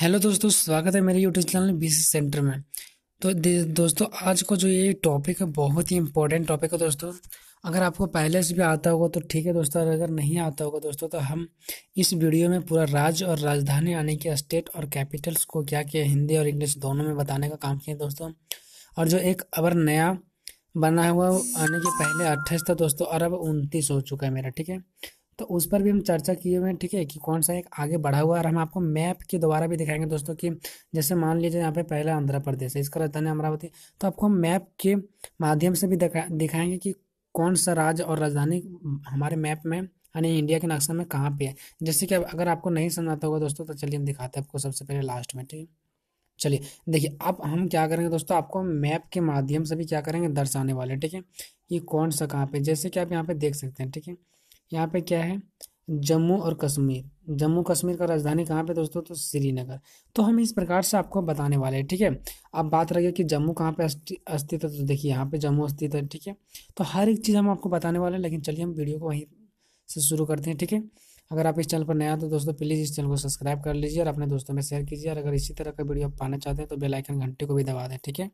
hello दोस्तों स्वागत है मेरे यूट्यूब चैनल सी सेंटर में तो दोस्तों आज को जो ये टॉपिक है बहुत ही इंपॉर्टेंट टॉपिक है दोस्तों अगर आपको पहले से भी आता होगा तो ठीक है दोस्तों और अगर नहीं आता होगा दोस्तों तो हम इस वीडियो में पूरा राज्य और राजधानी आने के स्टेट और कैपिटल्स को क्या किया हिंदी और इंग्लिश दोनों में बताने का काम किया दोस्तों और जो एक अबर नया बना हुआ आने के पहले अट्ठाईस था दोस्तों और अब उनतीस हो चुका है मेरा ठीक है तो उस पर भी हम चर्चा किए हुए हैं ठीक है कि कौन सा एक आगे बढ़ा हुआ है और हम आपको मैप के द्वारा भी दिखाएंगे दोस्तों कि जैसे मान लीजिए यहाँ पे पहला आंध्र प्रदेश है इसका राजधानी अमरावती तो आपको हम मैप के माध्यम से भी दिखा दिखाएंगे कि कौन सा राज्य और राजधानी हमारे मैप में यानी इंडिया के नक्शा में कहाँ पर है जैसे कि अगर आपको नहीं समझाता होगा दोस्तों तो चलिए हम दिखाते हैं आपको सबसे पहले लास्ट में ठीक है चलिए देखिए अब हम क्या करेंगे दोस्तों आपको मैप के माध्यम से भी क्या करेंगे दर्शाने वाले ठीक है कि कौन सा कहाँ पे जैसे कि आप यहाँ पे देख सकते हैं ठीक है यहाँ पे क्या है जम्मू और कश्मीर जम्मू कश्मीर का राजधानी कहाँ पे दोस्तों तो श्रीनगर तो हम इस प्रकार से आपको बताने वाले हैं ठीक है अब बात रहेगी कि जम्मू कहाँ पे अस्थित है तो देखिए यहाँ पे जम्मू अस्तित्व है ठीक है तो हर एक चीज़ हम आपको बताने वाले हैं लेकिन चलिए हम वीडियो को वहीं से शुरू करते हैं ठीक है अगर आप इस चैनल पर नया तो दोस्तों प्लीज़ इस चैनल को सब्सक्राइब कर लीजिए और अपने दोस्तों में शेयर कीजिए और अगर इसी तरह का वीडियो आप पाना चाहते हैं तो बेलाइकन घंटे को भी दबा दें ठीक है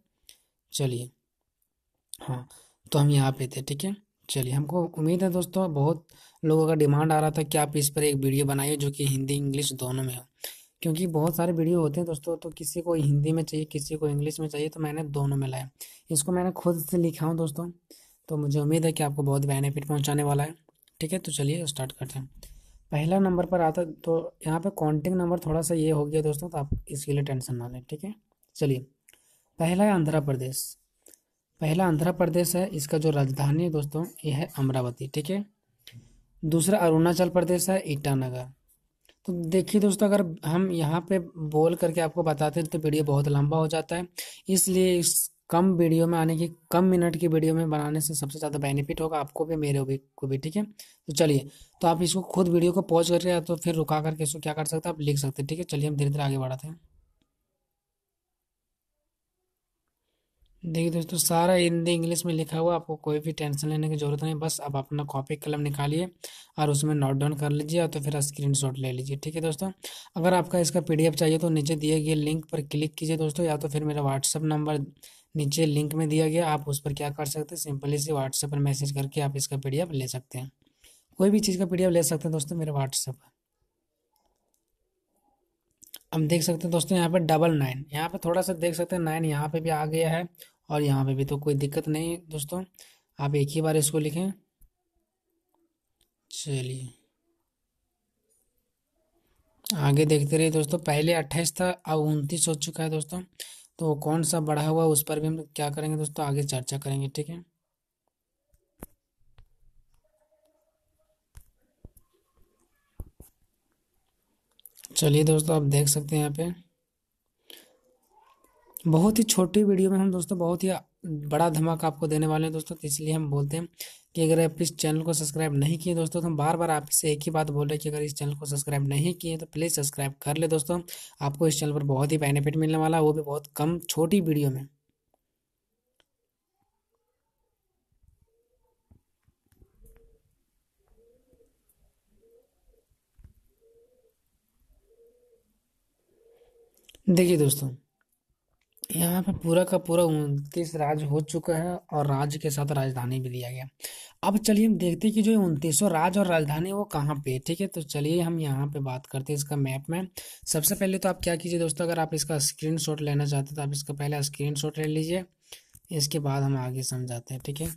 चलिए हाँ तो हम यहाँ पे थे ठीक है चलिए हमको उम्मीद है दोस्तों बहुत लोगों का डिमांड आ रहा था कि आप इस पर एक वीडियो बनाइए जो कि हिंदी इंग्लिश दोनों में हो क्योंकि बहुत सारे वीडियो होते हैं दोस्तों तो किसी को हिंदी में चाहिए किसी को इंग्लिश में चाहिए तो मैंने दोनों में लाया इसको मैंने खुद से लिखा हूँ दोस्तों तो मुझे उम्मीद है कि आपको बहुत बेनिफिट पहुँचाने वाला है ठीक है तो चलिए स्टार्ट करते हैं पहला नंबर पर आता तो यहाँ पर कॉन्टेक्ट नंबर थोड़ा सा ये हो गया दोस्तों तो आप इसके लिए टेंशन ना लें ठीक है चलिए पहला है आंध्र प्रदेश पहला आंध्र प्रदेश है इसका जो राजधानी है दोस्तों ये है अमरावती ठीक है दूसरा अरुणाचल प्रदेश है ईटानगर तो देखिए दोस्तों अगर हम यहाँ पे बोल करके आपको बताते हैं तो वीडियो बहुत लंबा हो जाता है इसलिए इस कम वीडियो में आने की कम मिनट की वीडियो में बनाने से सबसे ज़्यादा बेनिफिट होगा आपको भी मेरे भी को भी ठीक है तो चलिए तो आप इसको खुद वीडियो को पॉज करके या तो फिर रुका करके इसको क्या कर सकते हैं आप लिख सकते हैं ठीक है चलिए हम धीरे धीरे आगे बढ़ाते हैं देखिए दोस्तों तो सारा हिंदी इंग्लिश में लिखा हुआ आपको कोई भी टेंशन लेने की ज़रूरत नहीं बस आप अपना कॉपी कलम निकालिए और उसमें नोट डाउन कर लीजिए और तो फिर स्क्रीन शॉट ले लीजिए ठीक है दोस्तों अगर आपका इसका पीडीएफ चाहिए तो नीचे दिए गए लिंक पर क्लिक कीजिए दोस्तों या तो फिर मेरा व्हाट्सअप नंबर नीचे लिंक में दिया गया आप उस पर क्या कर सकते हैं सिंपली से व्हाट्सएप पर मैसेज करके आप इसका पी ले सकते हैं कोई भी चीज़ का पी ले सकते हैं दोस्तों मेरे व्हाट्सएप पर हम देख सकते हैं दोस्तों यहाँ पे डबल नाइन यहाँ पे थोड़ा सा देख सकते हैं नाइन यहाँ पे भी आ गया है और यहाँ पे भी तो कोई दिक्कत नहीं है दोस्तों आप एक ही बार इसको लिखें चलिए आगे देखते रहिए दोस्तों पहले अट्ठाईस था अब उनतीस हो चुका है दोस्तों तो कौन सा बढ़ा हुआ उस पर भी हम क्या करेंगे दोस्तों आगे चर्चा करेंगे ठीक है चलिए दोस्तों आप देख सकते हैं यहाँ पे बहुत ही छोटी वीडियो में हम दोस्तों बहुत ही बड़ा धमाका आपको देने वाले हैं दोस्तों तो इसलिए हम बोलते हैं कि अगर आप इस चैनल को सब्सक्राइब नहीं किए दोस्तों तो हम बार बार आपसे एक ही बात बोल रहे हैं कि अगर इस चैनल को सब्सक्राइब नहीं किए तो प्लीज़ सब्सक्राइब कर ले दोस्तों आपको इस चैनल पर बहुत ही बेनिफिट मिलने वाला है वो भी बहुत कम छोटी वीडियो में देखिए दोस्तों यहाँ पे पूरा का पूरा उनतीस राज हो चुका है और राज्य के साथ राजधानी भी दिया गया अब चलिए हम देखते हैं कि जो उनतीसों राज और राजधानी वो कहाँ पे ठीक है तो चलिए हम यहाँ पे बात करते हैं इसका मैप में सबसे पहले तो आप क्या कीजिए दोस्तों अगर आप इसका स्क्रीन शॉट लेना चाहते हैं तो आप इसका पहले स्क्रीन शॉट ले लीजिए इसके बाद हम आगे समझाते हैं ठीक है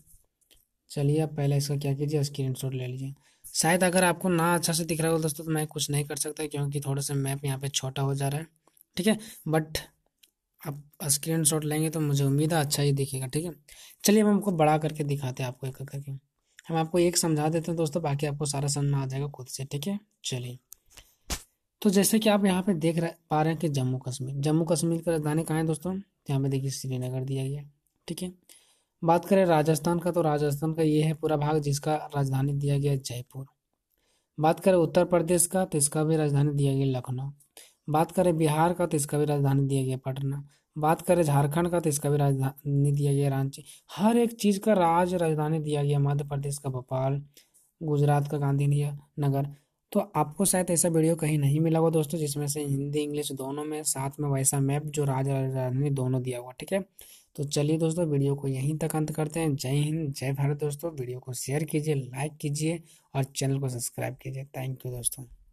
चलिए आप पहले इसका क्या कीजिए स्क्रीन शॉट ले लीजिए शायद अगर आपको ना अच्छा से दिख रहा हो दोस्तों तो मैं कुछ नहीं कर सकता क्योंकि थोड़ा सा मैप यहाँ पे छोटा हो जा रहा है ठीक है बट आप स्क्रीन शॉट लेंगे तो मुझे उम्मीद है अच्छा ही दिखेगा ठीक है चलिए हम आपको बड़ा करके दिखाते हैं आपको एक करके हम आपको एक समझा देते हैं दोस्तों बाकी आपको सारा समझ में आ जाएगा खुद से ठीक है चलिए तो जैसे कि आप यहाँ पे देख रहे पा रहे हैं कि जम्मू कश्मीर जम्मू कश्मीर की राजधानी कहाँ है दोस्तों यहाँ पे देखिए श्रीनगर दिया गया ठीक है बात करें राजस्थान का तो राजस्थान का ये है पूरा भाग जिसका राजधानी दिया गया जयपुर बात करें उत्तर प्रदेश का तो इसका भी राजधानी दिया गया लखनऊ बात करें बिहार का तो इसका भी राजधानी दिया गया पटना बात करें झारखंड का तो इसका भी राजधानी दिया गया रांची हर एक चीज़ का राज राजधानी दिया गया मध्य प्रदेश का भोपाल गुजरात का गांधी नगर तो आपको शायद ऐसा वीडियो कहीं नहीं मिला होगा दोस्तों जिसमें से हिंदी इंग्लिश दोनों में साथ में वैसा मैप जो राज राजधानी दोनों दिया हुआ ठीक है तो चलिए दोस्तों वीडियो को यहीं तक अंत करते हैं जय हिंद जय भारत दोस्तों वीडियो को शेयर कीजिए लाइक कीजिए और चैनल को सब्सक्राइब कीजिए थैंक यू दोस्तों